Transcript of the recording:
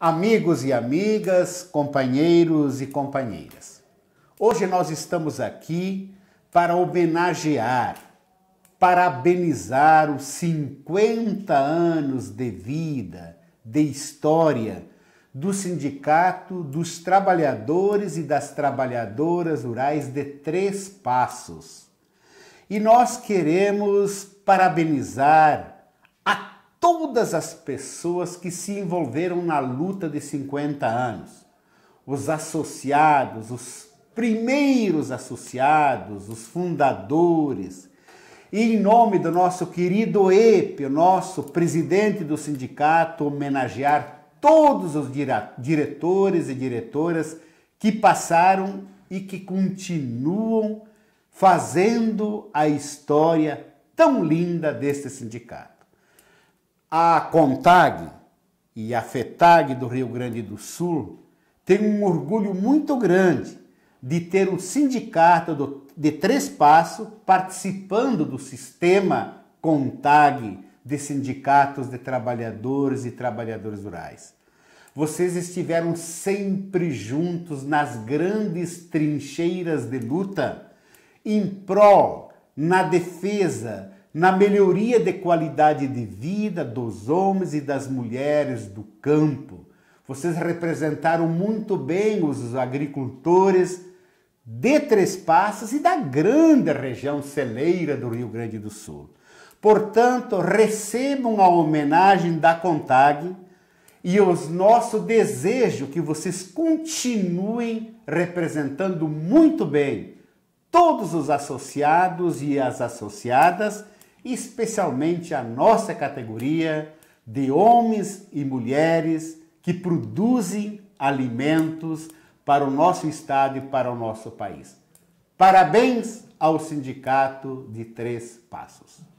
Amigos e amigas, companheiros e companheiras, hoje nós estamos aqui para homenagear, parabenizar os 50 anos de vida, de história do Sindicato dos Trabalhadores e das Trabalhadoras Rurais de Três Passos. E nós queremos parabenizar todas as pessoas que se envolveram na luta de 50 anos, os associados, os primeiros associados, os fundadores, e em nome do nosso querido EPE, o nosso presidente do sindicato, homenagear todos os diretores e diretoras que passaram e que continuam fazendo a história tão linda deste sindicato. A CONTAG e a FETAG do Rio Grande do Sul têm um orgulho muito grande de ter o sindicato de três passos participando do sistema CONTAG de sindicatos de trabalhadores e trabalhadoras rurais. Vocês estiveram sempre juntos nas grandes trincheiras de luta em prol, na defesa na melhoria de qualidade de vida dos homens e das mulheres do campo. Vocês representaram muito bem os agricultores de Três Passos e da grande região celeira do Rio Grande do Sul. Portanto, recebam a homenagem da CONTAG e o nosso desejo que vocês continuem representando muito bem todos os associados e as associadas especialmente a nossa categoria de homens e mulheres que produzem alimentos para o nosso estado e para o nosso país. Parabéns ao Sindicato de Três Passos.